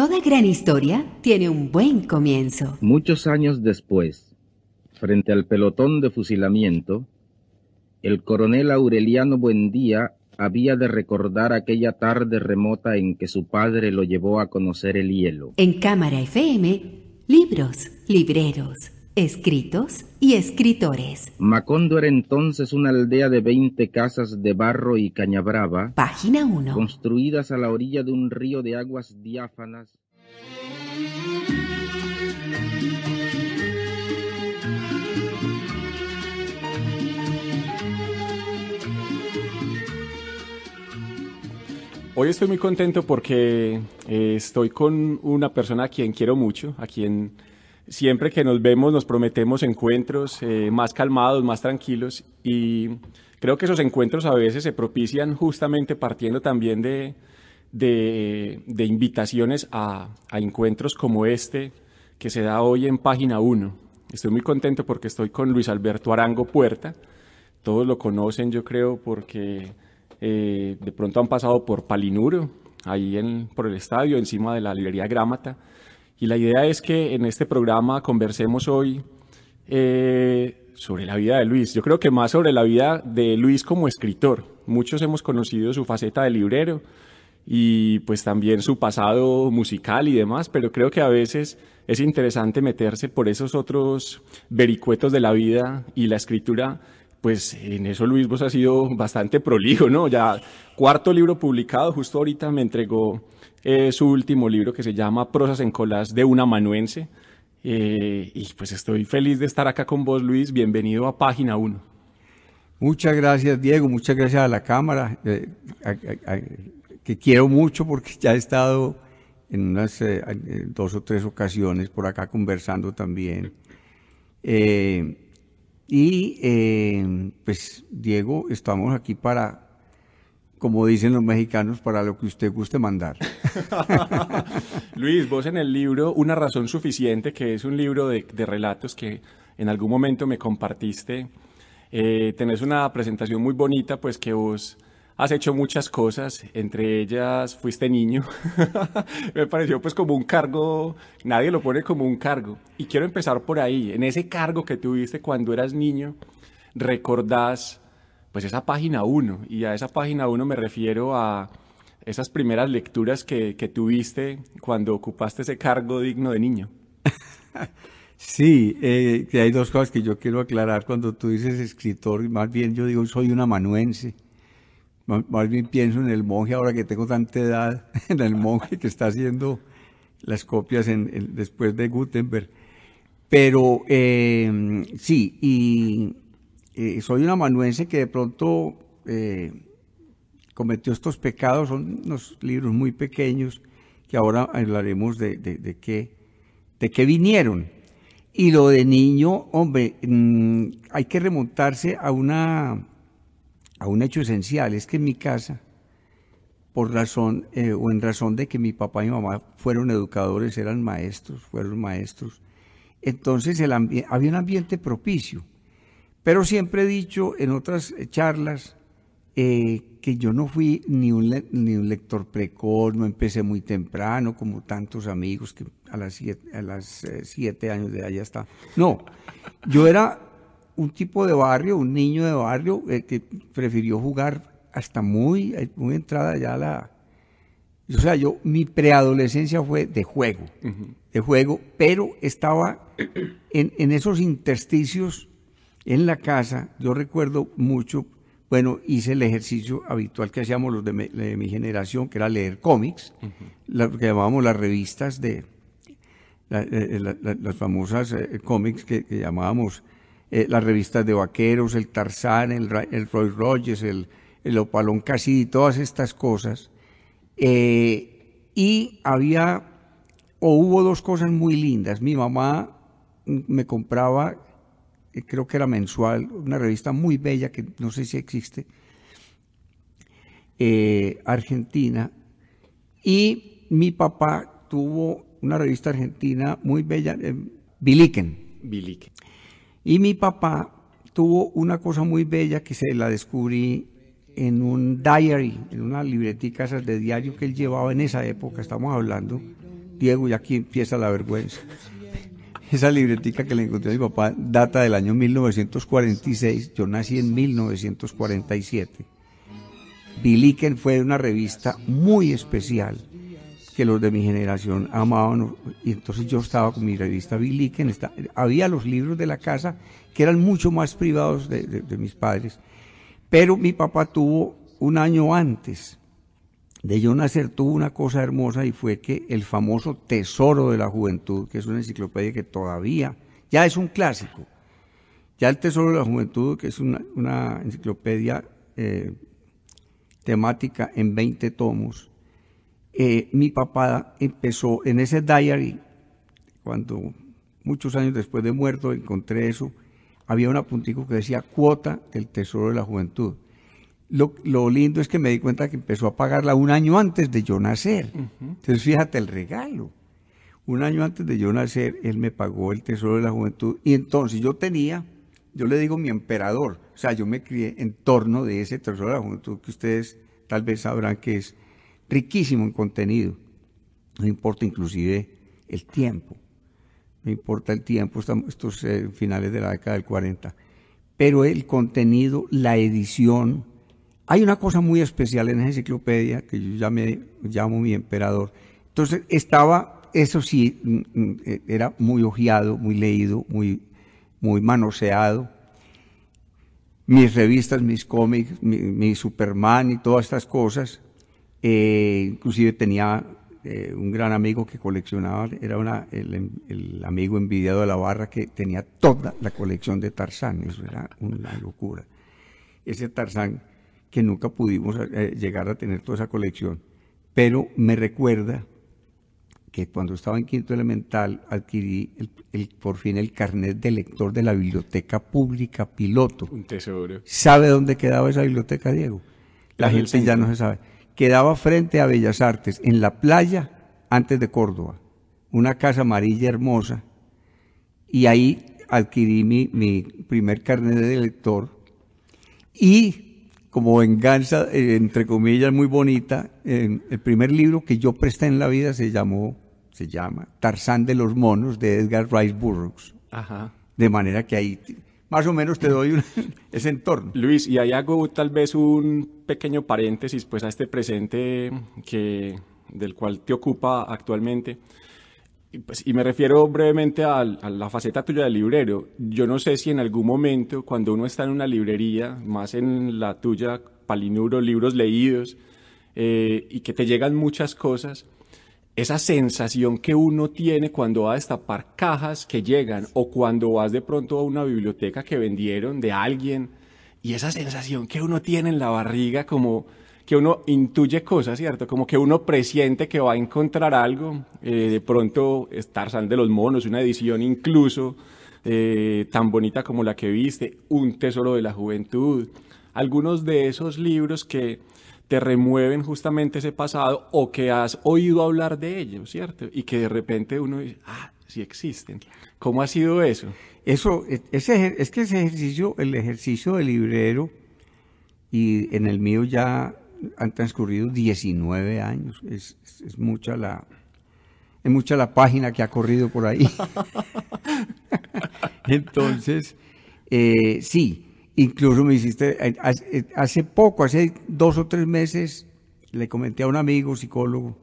Toda gran historia tiene un buen comienzo. Muchos años después, frente al pelotón de fusilamiento, el coronel Aureliano Buendía había de recordar aquella tarde remota en que su padre lo llevó a conocer el hielo. En Cámara FM, libros, libreros escritos y escritores. Macondo era entonces una aldea de 20 casas de barro y cañabrava. Página 1. Construidas a la orilla de un río de aguas diáfanas. Hoy estoy muy contento porque eh, estoy con una persona a quien quiero mucho, a quien siempre que nos vemos nos prometemos encuentros eh, más calmados, más tranquilos y creo que esos encuentros a veces se propician justamente partiendo también de, de, invitaciones a, encuentros como este que se da hoy en Página 1. Estoy muy contento porque estoy con Luis Alberto Arango Puerta. Todos lo conocen, yo creo, porque eh, de pronto han pasado por Palinuro, ahí en, por el estadio, encima de la librería Grámata y la idea es que en este programa conversemos hoy eh, sobre la vida de Luis. Yo creo que más sobre la vida de Luis como escritor. Muchos hemos conocido su faceta de librero y pues también su pasado musical y demás, pero creo que a veces es interesante meterse por esos otros vericuetos de la vida y la escritura pues en eso Luis vos has sido bastante prolijo, ¿no? Ya cuarto libro publicado, justo ahorita me entregó eh, su último libro que se llama Prosas en Colas de un amanuense. Eh, y pues estoy feliz de estar acá con vos, Luis. Bienvenido a Página 1. Muchas gracias, Diego. Muchas gracias a la Cámara, eh, que quiero mucho porque ya he estado en unas dos o tres ocasiones por acá conversando también. Eh, y eh, pues Diego, estamos aquí para, como dicen los mexicanos, para lo que usted guste mandar. Luis, vos en el libro Una razón suficiente, que es un libro de, relatos que en algún momento me compartiste, eh, tenés una presentación muy bonita, pues que vos has hecho muchas cosas, entre ellas fuiste niño. Me pareció pues como un cargo, nadie lo pone como un cargo. Y quiero empezar por ahí, en ese cargo que tuviste cuando eras niño, recordás pues esa página 1 y a esa página 1 me refiero a esas primeras lecturas que, tuviste cuando ocupaste ese cargo digno de niño. Sí, eh, hay dos cosas que yo quiero aclarar. Cuando tú dices escritor, más bien yo digo soy un amanuense. Más bien pienso en el monje ahora que tengo tanta edad, en el monje que está haciendo las copias después de Gutenberg. Pero em, sí, y eh, soy un amanuense que de pronto eh, cometió estos pecados, son unos libros muy pequeños que ahora hablaremos de, qué, vinieron. Y lo de niño, hombre, mm, hay que remontarse a una a un hecho esencial, es que en mi casa, por razón eh, o en razón de que mi papá y mi mamá fueron educadores, eran maestros, fueron maestros, entonces el había un ambiente propicio. Pero siempre he dicho en otras charlas eh, que yo no fui ni un, ni lector precoz, no empecé muy temprano como tantos amigos que a las siete, a las, eh, años de edad está. No, yo era un tipo de barrio, un niño de barrio eh, que prefirió jugar hasta muy, eh, muy entrada ya la... O sea, yo, mi preadolescencia fue de juego, de juego, pero estaba en, esos intersticios en la casa, yo recuerdo mucho, bueno, hice el ejercicio habitual que hacíamos los de, mi generación, que era leer cómics, lo que llamábamos las revistas de, eh, las famosas cómics que, llamábamos eh, las revistas de vaqueros, el Tarzán, el, el Roy Rogers, el, el Opalón Cassidy, todas estas cosas. Eh, y había, o hubo dos cosas muy lindas. Mi mamá me compraba, eh, creo que era mensual, una revista muy bella que no sé si existe, argentina. Y mi papá tuvo una revista argentina muy bella, Biliken. Biliken. Y mi papá tuvo una cosa muy bella que se la descubrí en un diary, en una libretica de diario que él llevaba en esa época, estamos hablando, Diego, ya aquí empieza la vergüenza. Esa libretica que le encontré a mi papá data del año 1946, yo nací en 1947. Ken fue una revista muy especial que los de mi generación amaban. Y entonces yo estaba con mi revista Bill que había los libros de la casa que eran mucho más privados de, mis padres. Pero mi papá tuvo un año antes de yo nacer tuvo una cosa hermosa y fue que el famoso Tesoro de la Juventud, que es una enciclopedia que todavía ya es un clásico, ya el Tesoro de la Juventud, que es una, enciclopedia eh, temática en 20 tomos, eh, mi papá empezó en ese diary, cuando muchos años después de muerto encontré eso, había un apuntico que decía cuota del Tesoro de la Juventud. Lo, lindo es que me di cuenta que empezó a pagarla un año antes de yo nacer. Entonces fíjate el regalo. Un año antes de yo nacer, él me pagó el Tesoro de la Juventud y entonces yo tenía, yo le digo mi emperador, o sea, yo me crié en torno de ese Tesoro de la Juventud que ustedes tal vez sabrán que es riquísimo en contenido. No importa inclusive el tiempo, no importa el tiempo, estos eh, finales de la década del 40, pero el contenido, la edición. Hay una cosa muy especial en esa enciclopedia que yo ya me llamo mi emperador. Entonces estaba, eso sí, mm, mm, eh, era muy ojeado, muy leído, muy, muy manoseado. Mis revistas, mis cómics, mi Superman y todas estas cosas, eh, inclusive tenía eh, un gran amigo que coleccionaba, era una, em, el, amigo envidiado de la barra que tenía toda la colección de Tarzán, eso era una locura. Ese Tarzán que nunca pudimos eh, llegar a tener toda esa colección, pero me recuerda que cuando estaba en quinto elemental adquirí por fin el carnet de lector de la biblioteca pública piloto. ¿Sabe dónde quedaba esa biblioteca, Diego? La gente ya no se sabe quedaba frente a Bellas Artes, en la playa antes de Córdoba, una casa amarilla hermosa, y ahí adquirí mi, primer carnet de lector y como venganza, eh, entre comillas, muy bonita, el primer libro que yo presté en la vida se llamó, se llama Tarzán de los Monos de Edgar Rice Burroughs. De manera que ahí más o menos te doy ese entorno. Luis, y ahí hago tal vez un pequeño paréntesis pues a este presente que, del cual te ocupa actualmente. Y, pues, me refiero brevemente a, la faceta tuya de librero. Yo no sé si en algún momento, cuando uno está en una librería, más en la tuya, Palinuro, libros leídos, eh, y que te llegan muchas cosas, esa sensación que uno tiene cuando va a destapar cajas que llegan o cuando vas de pronto a una biblioteca que vendieron de alguien y esa sensación que uno tiene en la barriga como que uno intuye cosas, ¿cierto? Como que uno presiente que va a encontrar algo, eh, de pronto sal de los Monos, una edición incluso eh, tan bonita como la que viste, Un Tesoro de la Juventud, algunos de esos libros que te remueven justamente ese pasado o que has oído hablar de ellos, ¿cierto? Y que de repente uno dice, ah, sí existen. ¿Cómo ha sido eso? Eso, e, ese, es que ese ejercicio, el ejercicio del librero, y en el mío ya han transcurrido 19 años, es, mucha la... Es mucha la página que ha corrido por ahí. Entonces, eh, sí, Incluso me hiciste, hace poco, hace dos o tres meses, le comenté a un amigo psicólogo,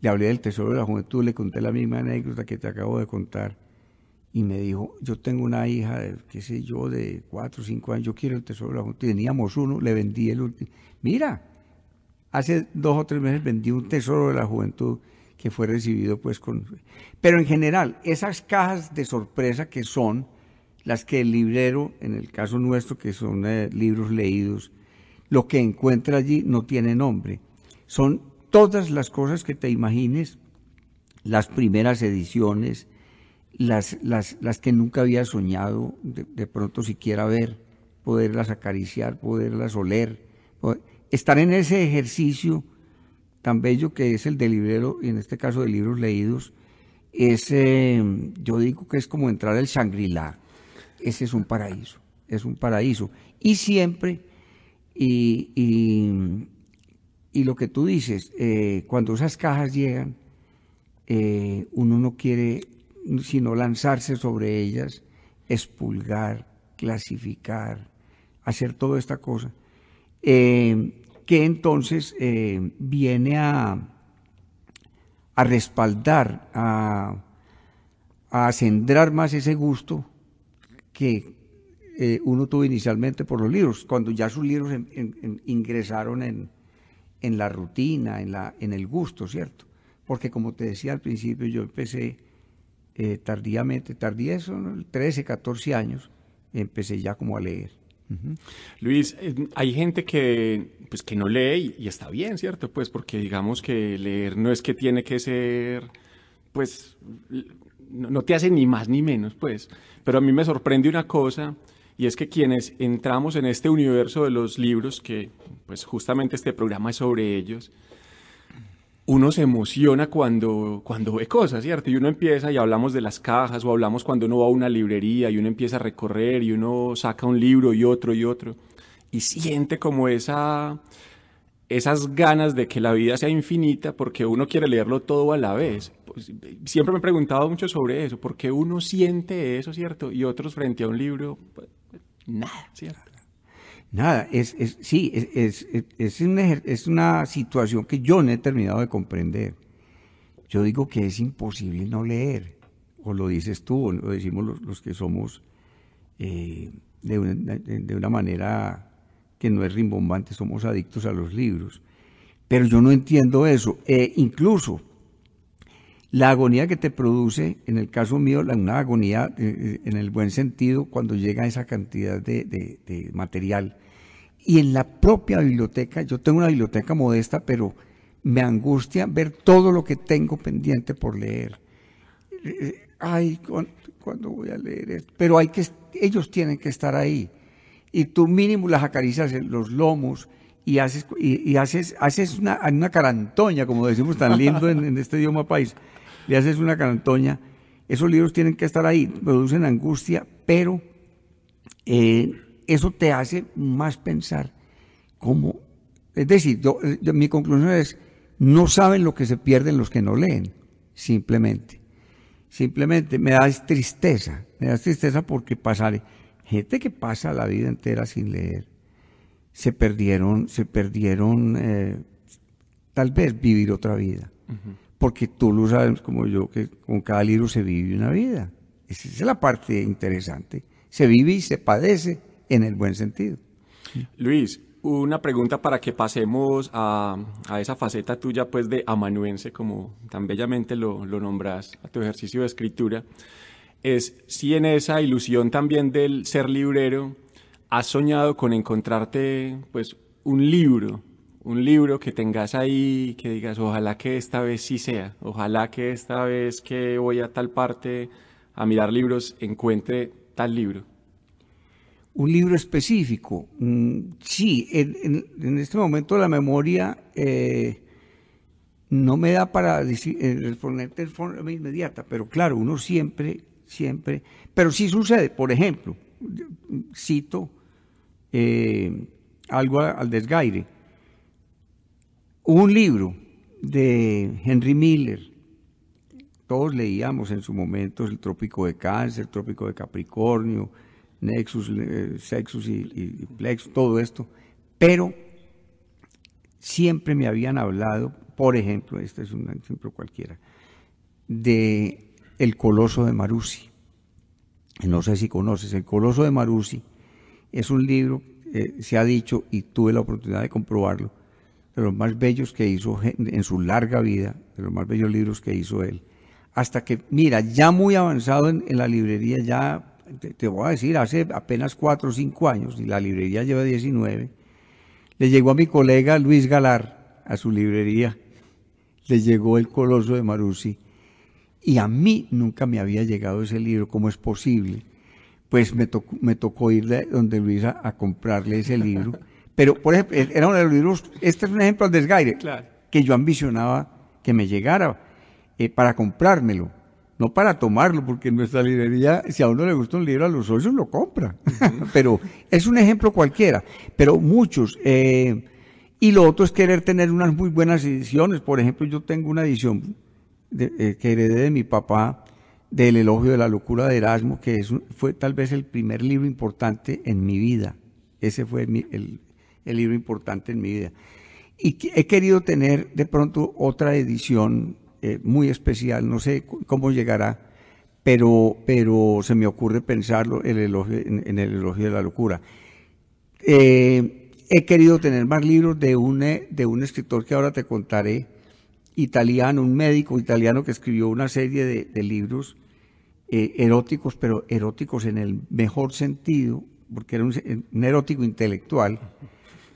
le hablé del Tesoro de la Juventud, le conté la misma anécdota que te acabo de contar, y me dijo, yo tengo una hija, qué sé yo, de cuatro o cinco años, yo quiero el Tesoro de la Juventud, teníamos uno, le vendí el último. Mira, hace dos o tres meses vendí un Tesoro de la Juventud que fue recibido pues con... Pero en general, esas cajas de sorpresa que son las que el librero, en el caso nuestro, que son eh, libros leídos, lo que encuentra allí no tiene nombre. Son todas las cosas que te imagines, las primeras ediciones, las, las, que nunca había soñado de, pronto siquiera ver, poderlas acariciar, poderlas oler, estar en ese ejercicio tan bello que es el de librero, y en este caso de libros leídos, es, eh, yo digo que es como entrar al Shangri-La ese es un paraíso, es un paraíso. Y siempre, y, y, lo que tú dices, eh, cuando esas cajas llegan, eh, uno no quiere sino lanzarse sobre ellas, expulgar, clasificar, hacer toda esta cosa, eh, que entonces viene a, a respaldar, a, a acendrar más ese gusto que eh, uno tuvo inicialmente por los libros, cuando ya sus libros ingresaron en, la rutina, en, la, en el gusto, ¿cierto? Porque como te decía al principio, yo empecé eh, tardíamente, tardí son 13, 14 años, empecé ya como a leer. Luis, eh, hay gente que, pues, que no lee y, y, está bien, ¿cierto? Pues porque digamos que leer no es que tiene que ser, pues, no, te hace ni más ni menos, pues. Pero a mí me sorprende una cosa y es que quienes entramos en este universo de los libros, que pues justamente este programa es sobre ellos, uno se emociona cuando, cuando ve cosas, ¿cierto? Y uno empieza y hablamos de las cajas o hablamos cuando uno va a una librería y uno empieza a recorrer y uno saca un libro y otro y otro y siente como esa esas ganas de que la vida sea infinita porque uno quiere leerlo todo a la vez. Pues, siempre me he preguntado mucho sobre eso, porque uno siente eso, ¿cierto? Y otros frente a un libro, nada, ¿cierto? Nada, es, sí, es, es, una, es una situación que yo no he terminado de comprender. Yo digo que es imposible no leer, o lo dices tú, o lo decimos los, que somos eh, de, de una manera que no es rimbombante, somos adictos a los libros. Pero yo no entiendo eso. E incluso la agonía que te produce, en el caso mío, la, una agonía eh, eh, en el buen sentido cuando llega esa cantidad de, material. Y en la propia biblioteca, yo tengo una biblioteca modesta, pero me angustia ver todo lo que tengo pendiente por leer. Eh, ay, cuando voy a leer esto? Pero hay que, ellos tienen que estar ahí y tú mínimo las acaricias en los lomos y haces, y, haces, haces una, carantoña, como decimos tan lindo en, este idioma país, le haces una carantoña. Esos libros tienen que estar ahí, producen angustia, pero eh, eso te hace más pensar cómo... Es decir, mi conclusión es, no saben lo que se pierden los que no leen, simplemente. Simplemente me da tristeza, me da tristeza porque pasaré gente que pasa la vida entera sin leer. Se perdieron, se perdieron eh, tal vez vivir otra vida. Porque tú lo sabes como yo, que con cada libro se vive una vida. Esa es la parte interesante. Se vive y se padece en el buen sentido. Luis, una pregunta para que pasemos a, esa faceta tuya, pues de amanuense, como tan bellamente lo, lo nombras, a tu ejercicio de escritura es si en esa ilusión también del ser librero has soñado con encontrarte pues un libro, un libro que tengas ahí, que digas, ojalá que esta vez sí sea, ojalá que esta vez que voy a tal parte a mirar libros encuentre tal libro. Un libro específico. Mm, sí, en, este momento la memoria... Eh, no me da para decir, eh, responderte de forma inmediata, pero claro, uno siempre siempre. Pero sí sucede, por ejemplo, cito eh, algo al desgaire. Un libro de Henry Miller, todos leíamos en su momento El Trópico de Cáncer, El Trópico de Capricornio, Nexus, eh, Sexus y, y, Plexus, todo esto, pero siempre me habían hablado, por ejemplo, este es un ejemplo cualquiera, de el Coloso de Marusi. No sé si conoces, el Coloso de Marusi es un libro, eh, se ha dicho y tuve la oportunidad de comprobarlo, de los más bellos que hizo en su larga vida, de los más bellos libros que hizo él. Hasta que, mira, ya muy avanzado en, la librería, ya te, voy a decir, hace apenas cuatro o cinco años, y la librería lleva 19, le llegó a mi colega Luis Galar, a su librería, le llegó el Coloso de Marusi y a mí nunca me había llegado ese libro, ¿cómo es posible? Pues me tocó, me tocó ir de donde Luisa a comprarle ese libro. Pero, por ejemplo, e-, era uno de los libros, este es un ejemplo al desgaire, que yo ambicionaba que me llegara eh, para comprármelo, no para tomarlo, porque en nuestra librería, si a uno le gusta un libro a los socios, lo compra. pero es un ejemplo cualquiera, pero muchos. Eh, y lo otro es querer tener unas muy buenas ediciones. Por ejemplo, yo tengo una edición eh, que heredé de mi papá, del elogio de la locura de Erasmo, que es, fue tal vez el primer libro importante en mi vida. Ese fue el, el, libro importante en mi vida. Y he querido tener de pronto otra edición eh, muy especial, no sé cómo llegará, pero, pero se me ocurre pensarlo el elogio, en, el elogio de la locura. Eh, he querido tener más libros de un, de un escritor que ahora te contaré, italiano, un médico italiano que escribió una serie de, libros eh, eróticos, pero eróticos en el mejor sentido, porque era un, erótico intelectual,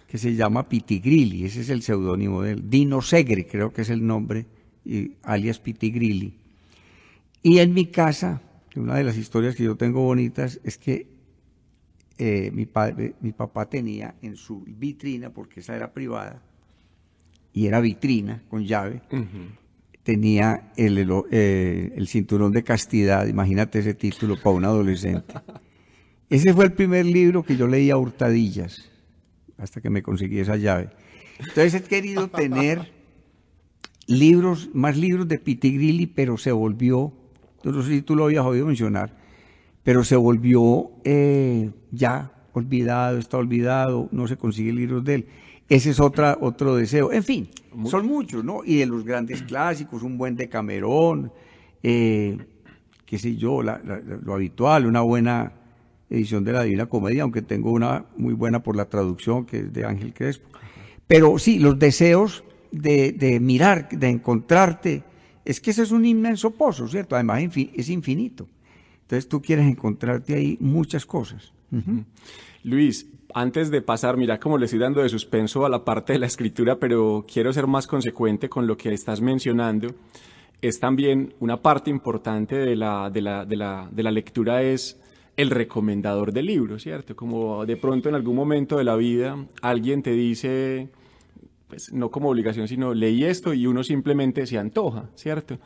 que se llama Pitigrilli, ese es el seudónimo de él, Dino Segre creo que es el nombre, y, alias Pitigrilli. Y en mi casa, una de las historias que yo tengo bonitas es que eh, mi, mi papá tenía en su vitrina, porque esa era privada, y era vitrina con llave. Tenía eh, el, cinturón de castidad, imagínate ese título para un adolescente. Ese fue el primer libro que yo leía a hurtadillas, hasta que me conseguí esa llave. Entonces he querido tener libros, más libros de Pitigrilli, pero se volvió, no sé si tú lo habías oído mencionar, pero se volvió eh, ya olvidado, está olvidado, no se consigue libros de él. Ese es otra, otro deseo. En fin, son muchos, ¿no? Y de los grandes clásicos, un buen de eh, qué sé yo, lo habitual, una buena edición de la Divina Comedia, aunque tengo una muy buena por la traducción que es de Ángel Crespo. Pero sí, los deseos de, mirar, de encontrarte, es que ese es un inmenso pozo, ¿cierto? Además es infinito. Entonces tú quieres encontrarte ahí muchas cosas. Luis, antes de pasar, mira cómo le estoy dando de suspenso a la parte de la escritura, pero quiero ser más consecuente con lo que estás mencionando. Es también una parte importante de la, de la, de la, de la lectura es el recomendador del libro, ¿cierto? Como de pronto en algún momento de la vida alguien te dice, pues no como obligación, sino leí esto y uno simplemente se antoja, ¿cierto?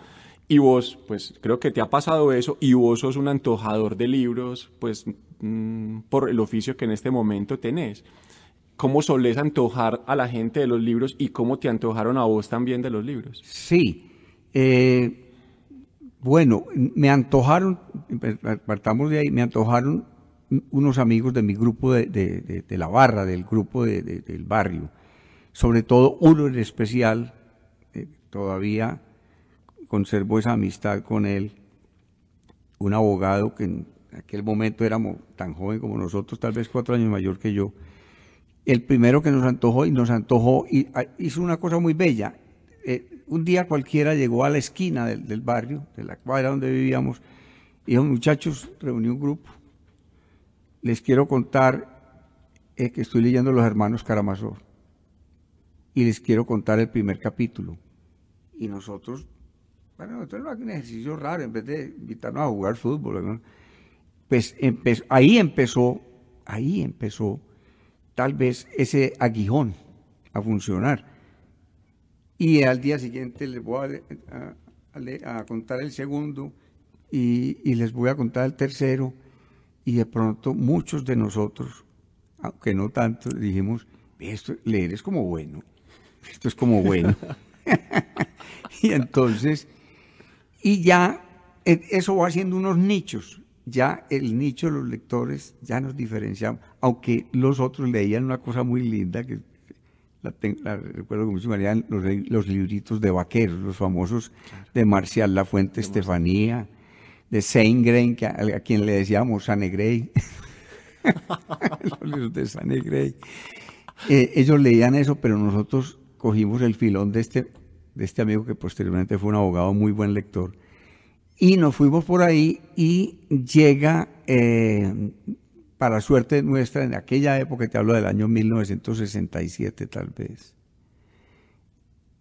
Y vos, pues creo que te ha pasado eso y vos sos un antojador de libros, pues mm, por el oficio que en este momento tenés. ¿Cómo solés antojar a la gente de los libros y cómo te antojaron a vos también de los libros? Sí. Eh, bueno, me antojaron, pues, partamos de ahí, me antojaron unos amigos de mi grupo de, la barra, del grupo del barrio. Sobre todo uno en especial, eh, todavía conservo esa amistad con él, un abogado que en aquel momento éramos tan joven como nosotros, tal vez cuatro años mayor que yo, el primero que nos antojó y nos antojó y ah, hizo una cosa muy bella. Eh, un día cualquiera llegó a la esquina del, barrio, de la cuadra donde vivíamos, y dijo, muchachos, reuní un grupo. Les quiero contar eh, que estoy leyendo Los Hermanos Karamazov. Y les quiero contar el primer capítulo. Y nosotros bueno, esto es un ejercicio raro, en vez de invitarnos a jugar fútbol, pues ahí empezó, ahí empezó tal vez ese aguijón a funcionar. Y al día siguiente les voy a, contar el segundo y, y, les voy a contar el tercero. Y de pronto muchos de nosotros, aunque no tanto, dijimos, esto, leer es como bueno, esto es como bueno. y entonces y ya eh, eso va haciendo unos nichos. Ya el nicho de los lectores ya nos diferenciamos, aunque los otros leían una cosa muy linda que la, recuerdo con mucha los, los, libritos de vaqueros, los famosos de Marcial La Fuente Estefanía, de Seingren, que a, quien le decíamos Sanegrey, los libros de Sanegrey. Eh, ellos leían eso, pero nosotros cogimos el filón de este de este amigo que posteriormente fue un abogado muy buen lector. Y nos fuimos por ahí y llega, eh, para suerte nuestra, en aquella época, te hablo del año 1967 tal vez,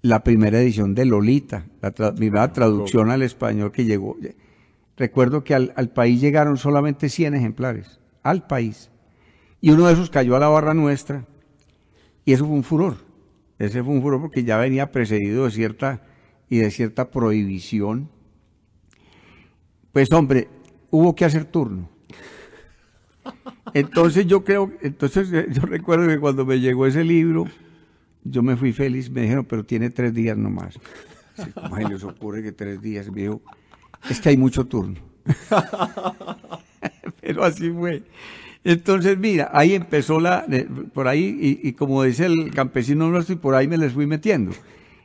la primera edición de Lolita, la primera ah, traducción al español que llegó. Recuerdo que al, al país llegaron solamente 100 ejemplares, al país. Y uno de esos cayó a la barra nuestra y eso fue un furor. Ese fue un furor porque ya venía precedido de cierta y de cierta prohibición. Pues hombre, hubo que hacer turno. Entonces yo creo, entonces eh, yo recuerdo que cuando me llegó ese libro, yo me fui feliz, me dijeron, pero tiene tres días nomás. Ay, ¿Cómo les ocurre que tres días? Me dijo, es que hay mucho turno. pero así fue. Entonces, mira, ahí empezó la, eh, por ahí, y, como dice el campesino nuestro, y por ahí me les fui metiendo.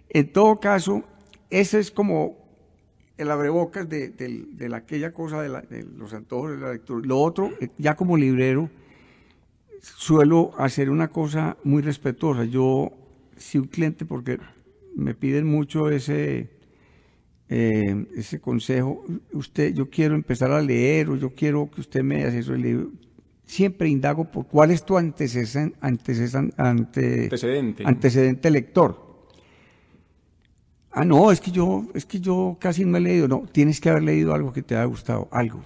En todo caso, ese es como el abrebocas de, aquella cosa de, los antojos, de la lectura. Lo otro, eh, ya como librero, suelo hacer una cosa muy respetuosa. Yo, si un cliente, porque me piden mucho ese, eh, ese consejo, usted, yo quiero empezar a leer o yo quiero que usted me haga eso, el libro siempre indago por cuál es tu antecedente, antecedente. lector. Ah, no, es que yo, es que yo casi no he leído. No, tienes que haber leído algo que te haya gustado, algo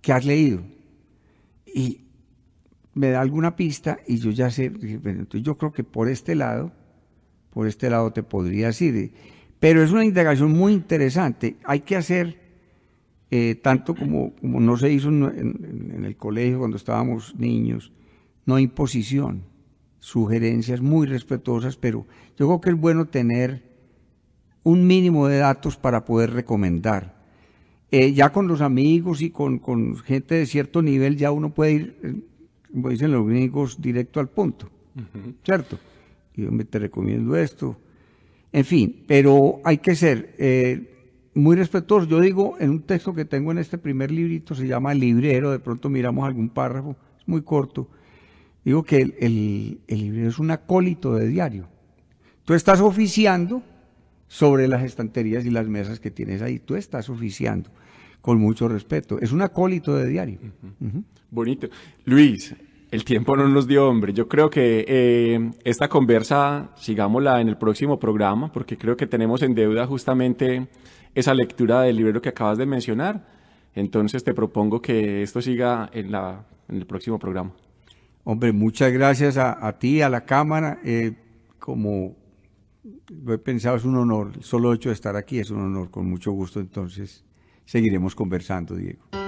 que has leído. Y me da alguna pista y yo ya sé, entonces yo creo que por este lado, por este lado te podría decir. Pero es una indagación muy interesante. Hay que hacer eh, tanto como, como, no se hizo en, el colegio cuando estábamos niños, no imposición, sugerencias muy respetuosas, pero yo creo que es bueno tener un mínimo de datos para poder recomendar. Eh, ya con los amigos y con, gente de cierto nivel, ya uno puede ir, eh, como dicen los gringos, directo al punto, ¿cierto? yo me te recomiendo esto. En fin, pero hay que ser muy respetuoso. Yo digo, en un texto que tengo en este primer librito, se llama Librero, de pronto miramos algún párrafo, es muy corto. Digo que el, el, librero es un acólito de diario. Tú estás oficiando sobre las estanterías y las mesas que tienes ahí. Tú estás oficiando con mucho respeto. Es un acólito de diario. Bonito. Luis, el tiempo no nos dio, hombre. Yo creo que eh, esta conversa sigámosla en el próximo programa, porque creo que tenemos en deuda justamente esa lectura del libro que acabas de mencionar. Entonces te propongo que esto siga en, la, en el próximo programa. Hombre, muchas gracias a, ti, a la Cámara. Eh, como lo he pensado, es un honor. El solo hecho de estar aquí es un honor. Con mucho gusto, entonces, seguiremos conversando, Diego.